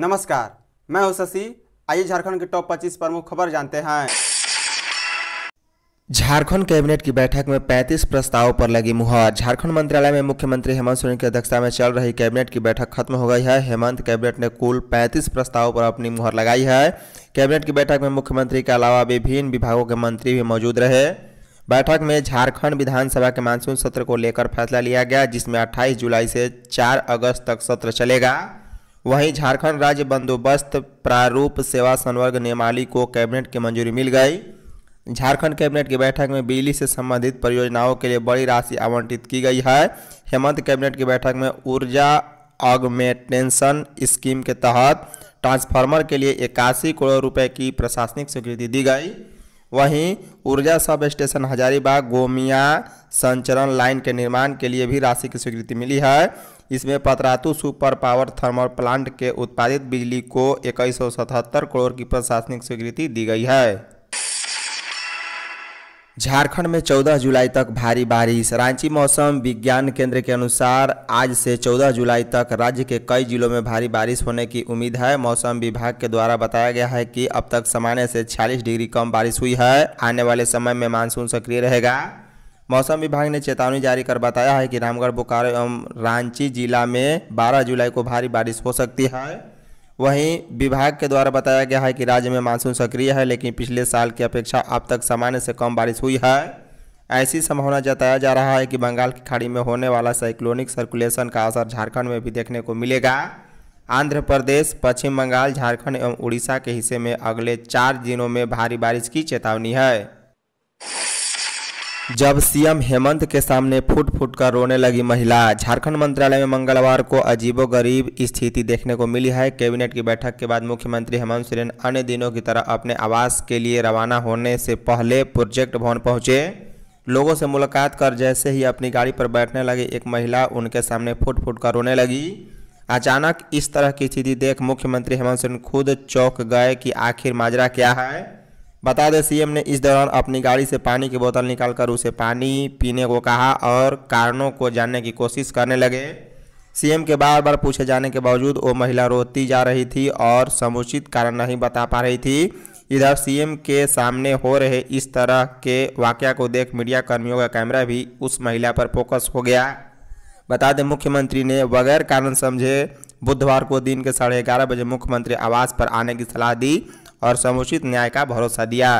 नमस्कार मैं हूं शशि आइए झारखंड के टॉप 25 प्रमुख खबर जानते हैं झारखंड कैबिनेट की बैठक में 35 प्रस्तावों पर लगी मुहर झारखंड मंत्रालय में मुख्यमंत्री हेमंत सोरेन की अध्यक्षता में चल रही कैबिनेट की बैठक खत्म हो गई है हेमंत कैबिनेट ने कुल 35 प्रस्तावों पर अपनी मुहर लगाई है कैबिनेट की बैठक में मुख्यमंत्री के अलावा विभिन्न विभागों के मंत्री भी मौजूद रहे बैठक में झारखंड विधानसभा के मानसून सत्र को लेकर फैसला लिया गया जिसमें अट्ठाईस जुलाई से चार अगस्त तक सत्र चलेगा वहीं झारखंड राज्य बंदोबस्त प्रारूप सेवा संवर्ग नियमाली को कैबिनेट की मंजूरी मिल गई झारखंड कैबिनेट की बैठक में बिजली से संबंधित परियोजनाओं के लिए बड़ी राशि आवंटित की गई है हेमंत कैबिनेट की बैठक में ऊर्जा ऑगमेटेंशन स्कीम के तहत ट्रांसफार्मर के लिए इक्यासी करोड़ रुपए की प्रशासनिक स्वीकृति दी गई वहीं ऊर्जा सब स्टेशन हजारीबाग गोमिया संचरण लाइन के निर्माण के लिए भी राशि की स्वीकृति मिली है इसमें Patratu super power thermal plant के उत्पादित बिजली को इक्कीस करोड़ की प्रशासनिक स्वीकृति दी गई है झारखंड में 14 जुलाई तक भारी बारिश रांची मौसम विज्ञान केंद्र के अनुसार आज से 14 जुलाई तक राज्य के कई जिलों में भारी बारिश होने की उम्मीद है मौसम विभाग के द्वारा बताया गया है कि अब तक सामान्य से 40 डिग्री कम बारिश हुई है आने वाले समय में मानसून सक्रिय रहेगा मौसम विभाग ने चेतावनी जारी कर बताया है कि रामगढ़ बोकारो एवं रांची जिला में 12 जुलाई को भारी बारिश हो सकती है वहीं विभाग के द्वारा बताया गया है कि राज्य में मानसून सक्रिय है लेकिन पिछले साल की अपेक्षा अब तक सामान्य से कम बारिश हुई है ऐसी संभावना जताया जा रहा है कि बंगाल की खाड़ी में होने वाला साइक्लोनिक सर्कुलेशन का असर झारखंड में भी देखने को मिलेगा आंध्र प्रदेश पश्चिम बंगाल झारखंड एवं उड़ीसा के हिस्से में अगले चार दिनों में भारी बारिश की चेतावनी है जब सीएम हेमंत के सामने फुट फुट कर रोने लगी महिला झारखंड मंत्रालय में मंगलवार को अजीबोगरीब स्थिति देखने को मिली है कैबिनेट की बैठक के बाद मुख्यमंत्री हेमंत सोरेन अन्य दिनों की तरह अपने आवास के लिए रवाना होने से पहले प्रोजेक्ट भवन पहुंचे लोगों से मुलाकात कर जैसे ही अपनी गाड़ी पर बैठने लगी एक महिला उनके सामने फुट फुट कर रोने लगी अचानक इस तरह की स्थिति देख मुख्यमंत्री हेमंत सोरेन खुद चौक गए कि आखिर माजरा क्या है बता दें सीएम ने इस दौरान अपनी गाड़ी से पानी की बोतल निकालकर उसे पानी पीने को कहा और कारणों को जानने की कोशिश करने लगे सीएम के बार बार पूछे जाने के बावजूद वो महिला रोती जा रही थी और समुचित कारण नहीं बता पा रही थी इधर सीएम के सामने हो रहे इस तरह के वाक्य को देख मीडिया कर्मियों का कैमरा भी उस महिला पर फोकस हो गया बता दें मुख्यमंत्री ने बगैर कारण समझे बुधवार को दिन के साढ़े ग्यारह बजे मुख्यमंत्री आवास पर आने की सलाह दी और समुचित न्याय का भरोसा दिया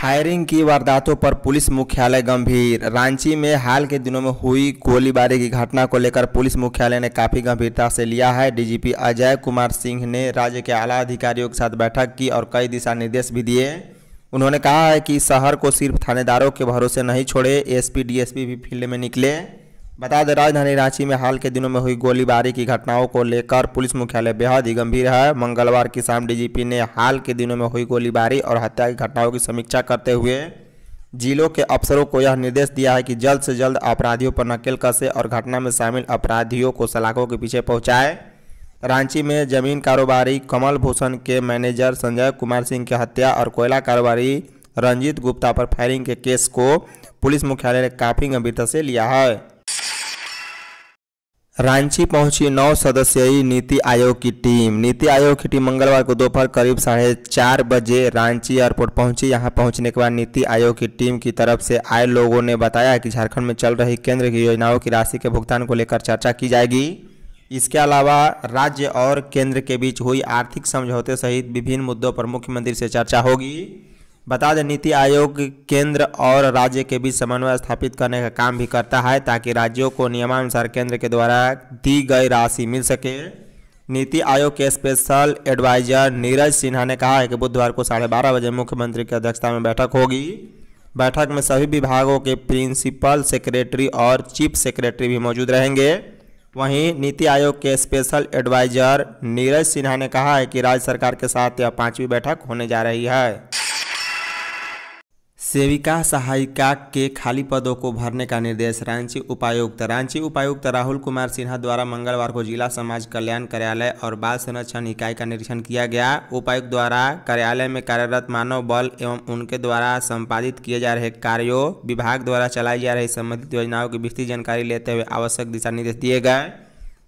फायरिंग की वारदातों पर पुलिस मुख्यालय गंभीर रांची में हाल के दिनों में हुई गोलीबारी की घटना को लेकर पुलिस मुख्यालय ने काफ़ी गंभीरता से लिया है डीजीपी अजय कुमार सिंह ने राज्य के आला अधिकारियों के साथ बैठक की और कई दिशा निर्देश भी दिए उन्होंने कहा है कि शहर को सिर्फ थानेदारों के भरोसे नहीं छोड़े एसपी पी भी फील्ड में निकले बता दें राजधानी रांची में हाल के दिनों में हुई गोलीबारी की घटनाओं को लेकर पुलिस मुख्यालय बेहद ही गंभीर है मंगलवार की शाम डीजीपी ने हाल के दिनों में हुई गोलीबारी और हत्या की घटनाओं की समीक्षा करते हुए जिलों के अफसरों को यह निर्देश दिया है कि जल्द से जल्द अपराधियों पर नकेल कसे और घटना में शामिल अपराधियों को सलाखों के पीछे पहुँचाए रांची में जमीन कारोबारी कमल भूषण के मैनेजर संजय कुमार सिंह की हत्या और कोयला कारोबारी रंजीत गुप्ता पर फायरिंग के केस को पुलिस मुख्यालय ने काफ़ी गंभीरता से लिया है रांची पहुंची नौ सदस्यीय नीति आयोग की टीम नीति आयोग की टीम मंगलवार को दोपहर करीब साढ़े चार बजे रांची एयरपोर्ट पहुंची यहां पहुंचने के बाद नीति आयोग की टीम की तरफ से आए लोगों ने बताया कि झारखंड में चल रही केंद्र की योजनाओं की राशि के भुगतान को लेकर चर्चा की जाएगी इसके अलावा राज्य और केंद्र के बीच हुई आर्थिक समझौते सहित विभिन्न मुद्दों पर मुख्यमंत्री से चर्चा होगी बता दें नीति आयोग केंद्र और राज्य के बीच समन्वय स्थापित करने का काम भी करता है ताकि राज्यों को नियमानुसार केंद्र के द्वारा दी गई राशि मिल सके नीति आयोग के स्पेशल एडवाइजर नीरज सिन्हा ने कहा है कि बुधवार को साढ़े बारह बजे मुख्यमंत्री की अध्यक्षता में बैठक होगी बैठक में सभी विभागों के प्रिंसिपल सेक्रेटरी और चीफ सेक्रेटरी भी मौजूद रहेंगे वहीं नीति आयोग के स्पेशल एडवाइजर नीरज सिन्हा ने कहा है कि राज्य सरकार के साथ यह पाँचवीं बैठक होने जा रही है सेविका सहायिका के खाली पदों को भरने का निर्देश रांची उपायुक्त रांची उपायुक्त राहुल कुमार सिन्हा द्वारा मंगलवार को जिला समाज कल्याण कार्यालय और बाल संरक्षण इकाई का निरीक्षण किया गया उपायुक्त द्वारा कार्यालय में कार्यरत मानव बल एवं उनके द्वारा संपादित किए जा रहे कार्यों विभाग द्वारा चलाई जा रही संबंधित योजनाओं की विस्तृत जानकारी लेते हुए आवश्यक दिशा निर्देश दिए गए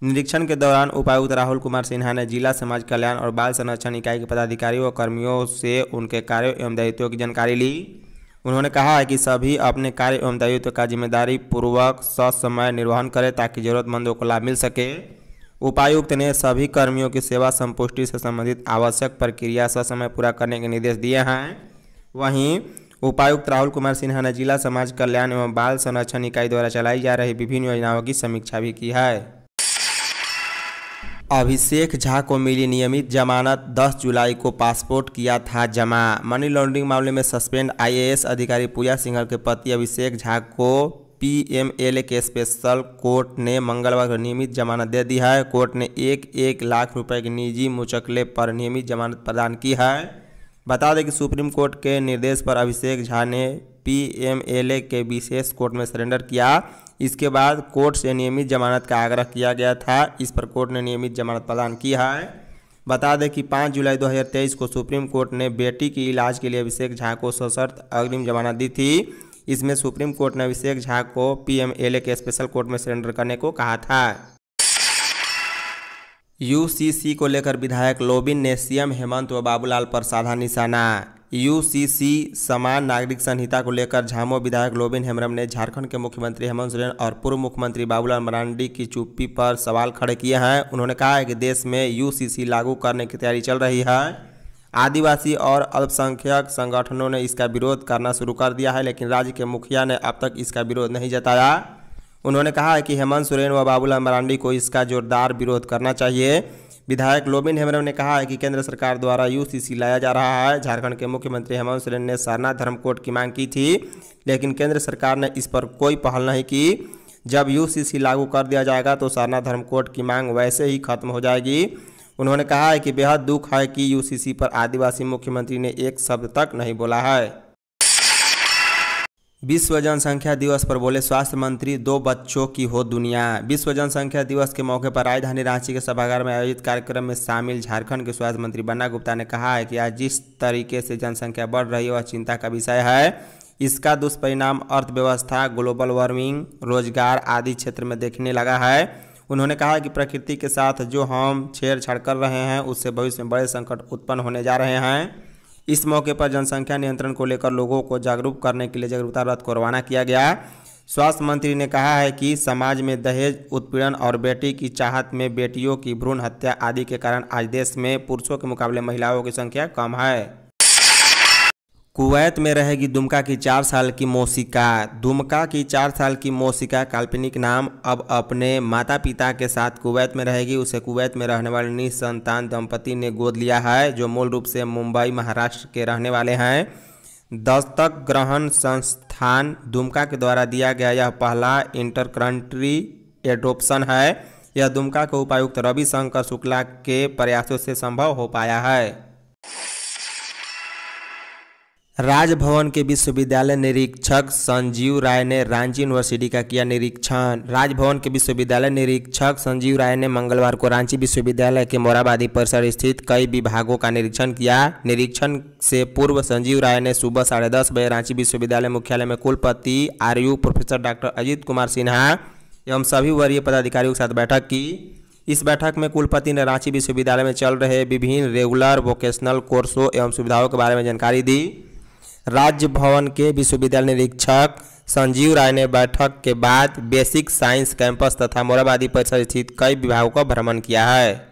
निरीक्षण के दौरान उपायुक्त राहुल कुमार सिन्हा ने जिला समाज कल्याण और बाल संरक्षण इकाई के पदाधिकारियों और कर्मियों से उनके कार्यों एवं दायित्वों की जानकारी ली उन्होंने कहा है कि सभी अपने कार्य एवं दायित्व का जिम्मेदारी पूर्वक ससमय निर्वहन करें ताकि जरूरतमंदों को लाभ मिल सके उपायुक्त ने सभी कर्मियों की सेवा संपुष्टि से संबंधित आवश्यक प्रक्रिया ससमय पूरा करने के निर्देश दिए हैं वहीं उपायुक्त राहुल कुमार सिन्हा ने जिला समाज कल्याण एवं बाल संरक्षण इकाई द्वारा चलाई जा रही विभिन्न योजनाओं की समीक्षा भी की है अभिषेक झा को मिली नियमित जमानत 10 जुलाई को पासपोर्ट किया था जमा मनी लॉन्ड्रिंग मामले में सस्पेंड आईएएस अधिकारी पूजा सिंघल के पति अभिषेक झा को पीएमएलए के स्पेशल कोर्ट ने मंगलवार को नियमित जमानत दे दी है कोर्ट ने एक एक लाख रुपए के निजी मुचकले पर नियमित जमानत प्रदान की है बता दें कि सुप्रीम कोर्ट के निर्देश पर अभिषेक झा ने पीएमएलए के विशेष कोर्ट में सरेंडर किया इसके बाद कोर्ट से नियमित जमानत का आग्रह किया गया था इस पर कोर्ट ने नियमित जमानत प्रदान की है बता दें कि 5 जुलाई 2023 को सुप्रीम कोर्ट ने बेटी की इलाज के लिए अभिषेक झा को सशर्त अग्रिम जमानत दी थी इसमें सुप्रीम कोर्ट ने अभिषेक झा को पी के स्पेशल कोर्ट में सरेंडर करने को कहा था यूसीसी को लेकर विधायक लोबिन ने सीएम हेमंत व बाबूलाल पर साधा निशाना यूसीसी समान नागरिक संहिता को लेकर झामो विधायक लोबिन हेमरम ने झारखंड के मुख्यमंत्री हेमंत सोरेन और पूर्व मुख्यमंत्री बाबूलाल मरांडी की चुप्पी पर सवाल खड़े किए हैं उन्होंने कहा है कि देश में यूसीसी लागू करने की तैयारी चल रही है आदिवासी और अल्पसंख्यक संगठनों ने इसका विरोध करना शुरू कर दिया है लेकिन राज्य के मुखिया ने अब तक इसका विरोध नहीं जताया उन्होंने कहा है कि हेमंत सोरेन व बाबूलाल मरांडी को इसका जोरदार विरोध करना चाहिए विधायक लोबिन हेमरव ने कहा है कि केंद्र सरकार द्वारा यूसीसी लाया जा रहा है झारखंड के मुख्यमंत्री हेमंत सोरेन ने सरना धर्म कोड की मांग की थी लेकिन केंद्र सरकार ने इस पर कोई पहल नहीं की जब यूसीसी लागू कर दिया जाएगा तो सरना धर्म कोड की मांग वैसे ही खत्म हो जाएगी उन्होंने कहा है कि बेहद दुख है कि यू पर आदिवासी मुख्यमंत्री ने एक शब्द तक नहीं बोला है विश्व जनसंख्या दिवस पर बोले स्वास्थ्य मंत्री दो बच्चों की हो दुनिया विश्व जनसंख्या दिवस के मौके पर राजधानी रांची के सभागार में आयोजित कार्यक्रम में शामिल झारखंड के स्वास्थ्य मंत्री बन्ना गुप्ता ने कहा है कि आज जिस तरीके से जनसंख्या बढ़ रही है वह चिंता का विषय है इसका दुष्परिणाम अर्थव्यवस्था ग्लोबल वार्मिंग रोजगार आदि क्षेत्र में देखने लगा है उन्होंने कहा कि प्रकृति के साथ जो हम छेड़छाड़ कर रहे हैं उससे भविष्य में बड़े संकट उत्पन्न होने जा रहे हैं इस मौके पर जनसंख्या नियंत्रण को लेकर लोगों को जागरूक करने के लिए जागरूकता रथ को रवाना किया गया स्वास्थ्य मंत्री ने कहा है कि समाज में दहेज उत्पीड़न और बेटी की चाहत में बेटियों की भ्रूण हत्या आदि के कारण आज देश में पुरुषों के मुकाबले महिलाओं की संख्या कम है कुवैत में रहेगी दुमका की चार साल की मौसिका दुमका की चार साल की मौसिका काल्पनिक नाम अब अपने माता पिता के साथ कुवैत में रहेगी उसे कुवैत में रहने वाले निसंतान दंपति ने गोद लिया है जो मूल रूप से मुंबई महाराष्ट्र के रहने वाले हैं दस्तक ग्रहण संस्थान दुमका के द्वारा दिया गया यह पहला इंटर कंट्री एडोप्शन है यह दुमका के उपायुक्त रविशंकर शुक्ला के प्रयासों से संभव हो पाया है राजभवन के विश्वविद्यालय निरीक्षक संजीव राय ने रांची यूनिवर्सिटी का किया निरीक्षण राजभवन के विश्वविद्यालय निरीक्षक संजीव राय ने मंगलवार को रांची विश्वविद्यालय के मोराबादी परिसर स्थित कई विभागों का निरीक्षण किया निरीक्षण से पूर्व संजीव राय ने सुबह साढ़े दस बजे रांची विश्वविद्यालय मुख्यालय में कुलपति आर प्रोफेसर डॉक्टर अजित कुमार सिन्हा एवं सभी वरीय पदाधिकारियों के साथ बैठक की इस बैठक में कुलपति ने रांची विश्वविद्यालय में चल रहे विभिन्न रेगुलर वोकेशनल कोर्सों एवं सुविधाओं के बारे में जानकारी दी राज्य भवन के विश्वविद्यालय निरीक्षक संजीव राय ने बैठक के बाद बेसिक साइंस कैंपस तथा मोराबादी परिसर स्थित कई विभागों का भ्रमण किया है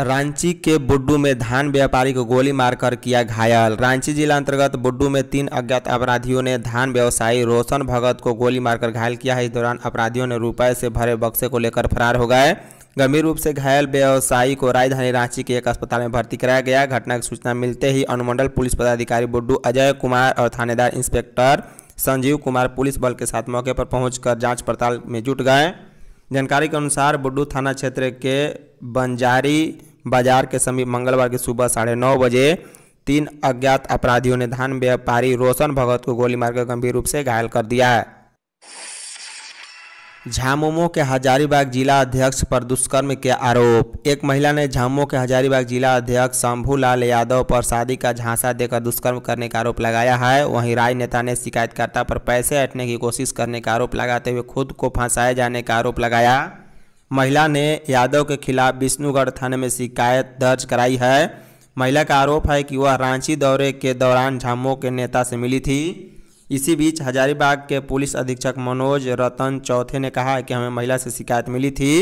रांची के बुड्डू में धान व्यापारी को गोली मारकर किया घायल रांची जिला अंतर्गत बुड्डू में तीन अज्ञात अपराधियों ने धान व्यवसायी रोशन भगत को गोली मारकर घायल किया है इस दौरान अपराधियों ने रुपए से भरे बक्से को लेकर फरार हो गए गंभीर रूप से घायल व्यवसायी को राजधानी रांची के एक अस्पताल में भर्ती कराया गया घटना की सूचना मिलते ही अनुमंडल पुलिस पदाधिकारी बुड्डू अजय कुमार और थानेदार इंस्पेक्टर संजीव कुमार पुलिस बल के साथ मौके पर पहुंचकर जांच पड़ताल में जुट गए जानकारी के अनुसार बुड्डू थाना क्षेत्र के बंजारी बाजार के समीप मंगलवार की सुबह साढ़े नौ बजे तीन अज्ञात अपराधियों ने धान व्यापारी रोशन भगत को गोली मारकर गंभीर रूप से घायल कर दिया है झामुमो के हजारीबाग जिला अध्यक्ष पर दुष्कर्म के आरोप एक महिला ने झामुमो के हजारीबाग जिला अध्यक्ष शंभू लाल यादव पर शादी का झांसा देकर दुष्कर्म करने का आरोप लगाया है वहीं राजनेता नेता ने शिकायतकर्ता पर पैसे हटने की कोशिश करने का आरोप लगाते हुए खुद को फंसाए जाने का आरोप लगाया महिला ने यादव के खिलाफ विष्णुगढ़ थाने में शिकायत दर्ज कराई है महिला का आरोप है कि वह रांची दौरे के दौरान झामुमो के नेता से मिली थी इसी बीच हजारीबाग के पुलिस अधीक्षक मनोज रतन चौथे ने कहा कि हमें महिला से शिकायत मिली थी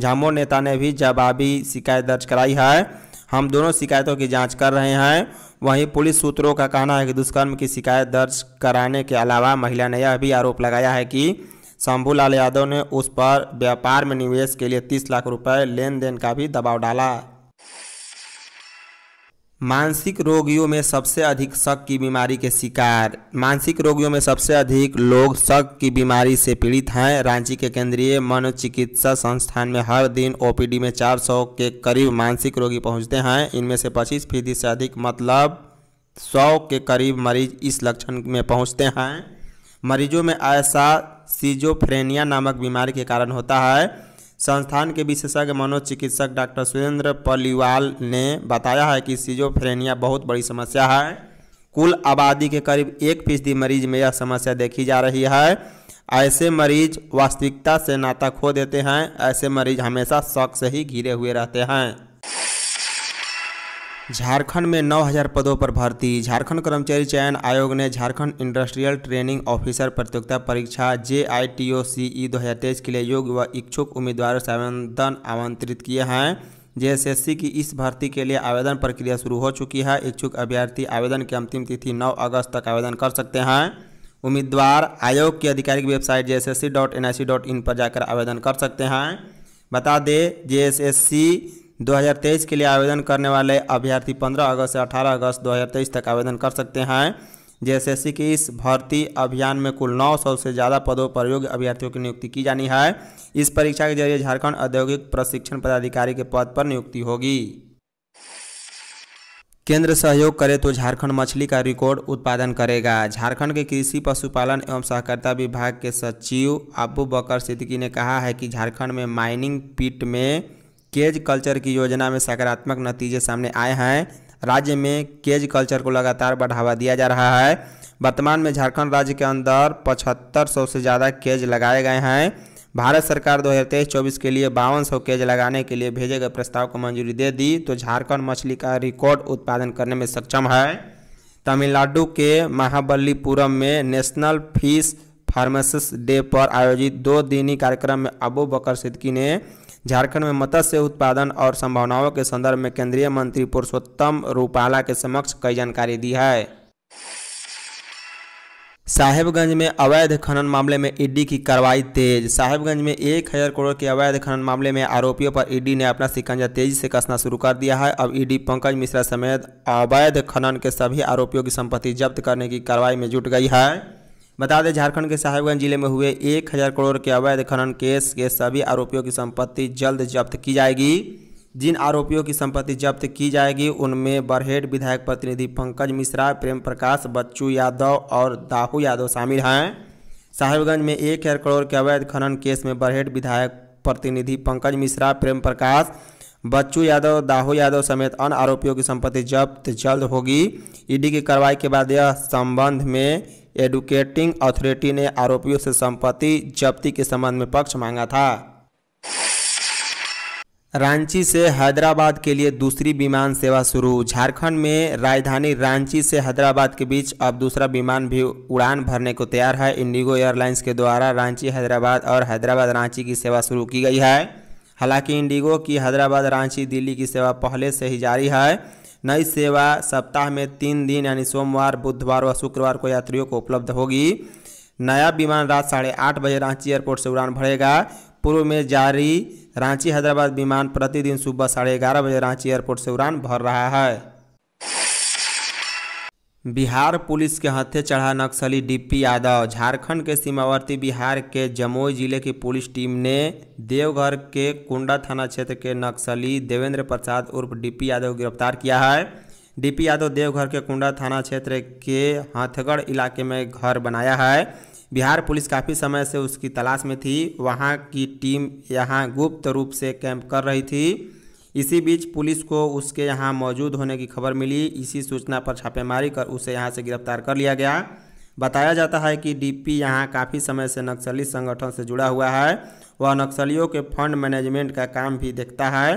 झामो नेता ने भी जवाबी शिकायत दर्ज कराई है हम दोनों शिकायतों की जांच कर रहे हैं वहीं पुलिस सूत्रों का कहना है कि दुष्कर्म की शिकायत दर्ज कराने के अलावा महिला ने यह भी आरोप लगाया है कि शंभूलाल यादव ने उस पर व्यापार में निवेश के लिए तीस लाख रुपए लेन देन का भी दबाव डाला मानसिक रोगियों में सबसे अधिक शक की बीमारी के शिकार मानसिक रोगियों में सबसे अधिक लोग शक की बीमारी से पीड़ित हैं रांची के केंद्रीय मनोचिकित्सा संस्थान में हर दिन ओपीडी में 400 के करीब मानसिक रोगी पहुंचते हैं इनमें से 25 फीसदी से अधिक मतलब 100 के करीब मरीज इस लक्षण में पहुंचते हैं मरीजों में ऐसा सीजोफ्रेनिया नामक बीमारी के कारण होता है संस्थान के विशेषज्ञ मनोचिकित्सक डॉक्टर सुरेंद्र पलिवाल ने बताया है कि सीजोफ्रेनिया बहुत बड़ी समस्या है कुल आबादी के करीब एक फीसदी मरीज में यह समस्या देखी जा रही है ऐसे मरीज वास्तविकता से नाता खो देते हैं ऐसे मरीज हमेशा शौक से ही घिरे हुए रहते हैं झारखंड में 9000 पदों पर भर्ती झारखंड कर्मचारी चयन आयोग ने झारखंड इंडस्ट्रियल ट्रेनिंग ऑफिसर प्रतियोगिता परीक्षा जे आई टी ओ सी ई दो के लिए योग्य व इच्छुक उम्मीदवारों से आवेदन आमंत्रित किए हैं जे सी की इस भर्ती के लिए आवेदन प्रक्रिया शुरू हो चुकी है इच्छुक अभ्यर्थी आवेदन की अंतिम तिथि नौ अगस्त तक आवेदन कर सकते हैं उम्मीदवार आयोग की आधिकारिक वेबसाइट जे पर जाकर आवेदन कर सकते हैं बता दें जे 2023 के लिए आवेदन करने वाले अभ्यर्थी 15 अगस्त से 18 अगस्त 2023 तक आवेदन कर सकते हैं जेएसएससी की इस भर्ती अभियान में कुल 900 से ज़्यादा पदों पर योग्य अभ्यर्थियों की नियुक्ति की जानी है इस परीक्षा के जरिए झारखंड औद्योगिक प्रशिक्षण पदाधिकारी के पद पर नियुक्ति होगी केंद्र सहयोग करे तो झारखंड मछली का रिकॉर्ड उत्पादन करेगा झारखंड के कृषि पशुपालन एवं सहकारिता विभाग के सचिव अबू बकर सिद्दीकी ने कहा है कि झारखंड में माइनिंग पिट में केज कल्चर की योजना में सकारात्मक नतीजे सामने आए हैं राज्य में केज कल्चर को लगातार बढ़ावा दिया जा रहा है वर्तमान में झारखंड राज्य के अंदर पचहत्तर सौ से ज़्यादा केज लगाए गए हैं भारत सरकार दो हज़ार तेईस चौबीस के लिए बावन सौ केज लगाने के लिए भेजे गए प्रस्ताव को मंजूरी दे दी तो झारखंड मछली का रिकॉर्ड उत्पादन करने में सक्षम है तमिलनाडु के महाबलीपुरम में नेशनल फिश फार्मेसिस डे पर आयोजित दो दिनी कार्यक्रम में अबू बकर सिद्दकी ने झारखंड में मत्स्य उत्पादन और संभावनाओं के संदर्भ में केंद्रीय मंत्री पुरुषोत्तम रूपाला के समक्ष कई जानकारी दी है साहेबगंज में अवैध खनन मामले में ईडी की कार्रवाई तेज साहेबगंज में एक हज़ार करोड़ के अवैध खनन मामले में आरोपियों पर ईडी ने अपना सिकंजा तेजी से कसना शुरू कर दिया है अब ईडी पंकज मिश्रा समेत अवैध खनन के सभी आरोपियों की संपत्ति जब्त करने की कार्रवाई में जुट गई है बता दें झारखंड के साहेबगंज जिले में हुए एक हज़ार करोड़ के अवैध खनन केस के सभी आरोपियों की संपत्ति जल्द जब्त की जाएगी जिन आरोपियों की संपत्ति जब्त की जाएगी उनमें बरहेड विधायक प्रतिनिधि पंकज मिश्रा प्रेम प्रकाश बच्चू यादव और दाहू यादव शामिल हैं साहिबगंज में एक हज़ार करोड़ के अवैध खनन केस में बरहेड विधायक प्रतिनिधि पंकज मिश्रा प्रेम प्रकाश बच्चू यादव दाहू यादव समेत अन्य आरोपियों की संपत्ति जब्त जल्द होगी ईडी की कार्रवाई के बाद यह संबंध में एडुकेटिंग अथॉरिटी ने आरोपियों से संपत्ति जब्ती के संबंध में पक्ष मांगा था रांची से हैदराबाद के लिए दूसरी विमान सेवा शुरू झारखंड में राजधानी रांची से हैदराबाद के बीच अब दूसरा विमान भी उड़ान भरने को तैयार है इंडिगो एयरलाइंस के द्वारा रांची हैदराबाद और हैदराबाद रांची की सेवा शुरू की गई है हालांकि इंडिगो की हैदराबाद रांची दिल्ली की सेवा पहले से ही जारी है नई सेवा सप्ताह में तीन दिन यानी सोमवार बुधवार व शुक्रवार को यात्रियों को उपलब्ध होगी नया विमान रात साढ़े आठ बजे रांची एयरपोर्ट से उड़ान भरेगा पूर्व में जारी रांची हैदराबाद विमान प्रतिदिन सुबह साढ़े ग्यारह बजे रांची एयरपोर्ट से उड़ान भर रहा है बिहार पुलिस के हत्थे चढ़ा नक्सली डीपी यादव झारखंड के सीमावर्ती बिहार के जमुई जिले की पुलिस टीम ने देवघर के कुंडा थाना क्षेत्र के नक्सली देवेंद्र प्रसाद उर्फ डीपी यादव गिरफ्तार किया है डीपी यादव देवघर के कुंडा थाना क्षेत्र के हाथगढ़ इलाके में घर बनाया है बिहार पुलिस काफ़ी समय से उसकी तलाश में थी वहाँ की टीम यहाँ गुप्त रूप से कैंप कर रही थी इसी बीच पुलिस को उसके यहाँ मौजूद होने की खबर मिली इसी सूचना पर छापेमारी कर उसे यहाँ से गिरफ्तार कर लिया गया बताया जाता है कि डीपी यहाँ काफ़ी समय से नक्सली संगठन से जुड़ा हुआ है वह नक्सलियों के फंड मैनेजमेंट का काम भी देखता है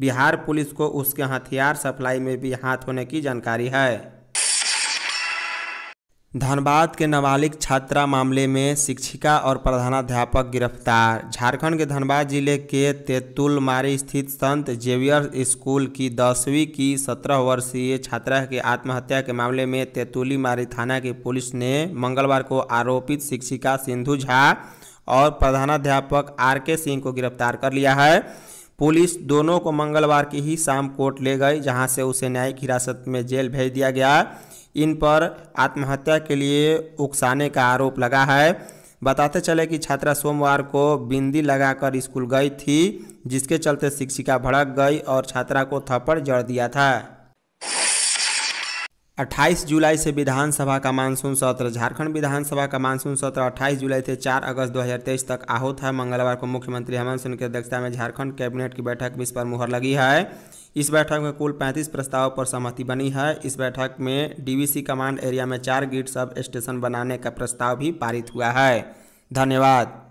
बिहार पुलिस को उसके हथियार सप्लाई में भी हाथ होने की जानकारी है धनबाद के नाबालिग छात्रा मामले में शिक्षिका और प्रधानाध्यापक गिरफ्तार झारखंड के धनबाद जिले के तेतुलमारी स्थित संत जेवियर स्कूल की दसवीं की सत्रह वर्षीय छात्रा के आत्महत्या के मामले में तेतुलीमारी थाना की पुलिस ने मंगलवार को आरोपित शिक्षिका सिंधु झा और प्रधानाध्यापक आर के सिंह को गिरफ्तार कर लिया है पुलिस दोनों को मंगलवार की ही शाम कोर्ट ले गई जहाँ से उसे न्यायिक हिरासत में जेल भेज दिया गया इन पर आत्महत्या के लिए उकसाने का आरोप लगा है बताते चले कि छात्रा सोमवार को बिंदी लगाकर स्कूल गई थी जिसके चलते शिक्षिका भड़क गई और छात्रा को थप्पड़ जड़ दिया था 28 जुलाई से विधानसभा का मानसून सत्र झारखंड विधानसभा का मानसून सत्र 28 जुलाई से 4 अगस्त 2023 तक आहूत है मंगलवार को मुख्यमंत्री हेमंत सोरेन की अध्यक्षता में झारखंड कैबिनेट की बैठक भी इस पर मुहर लगी है इस बैठक में कुल 35 प्रस्ताव पर सहमति बनी है इस बैठक में डीवीसी कमांड एरिया में चार गेट सब स्टेशन बनाने का प्रस्ताव भी पारित हुआ है धन्यवाद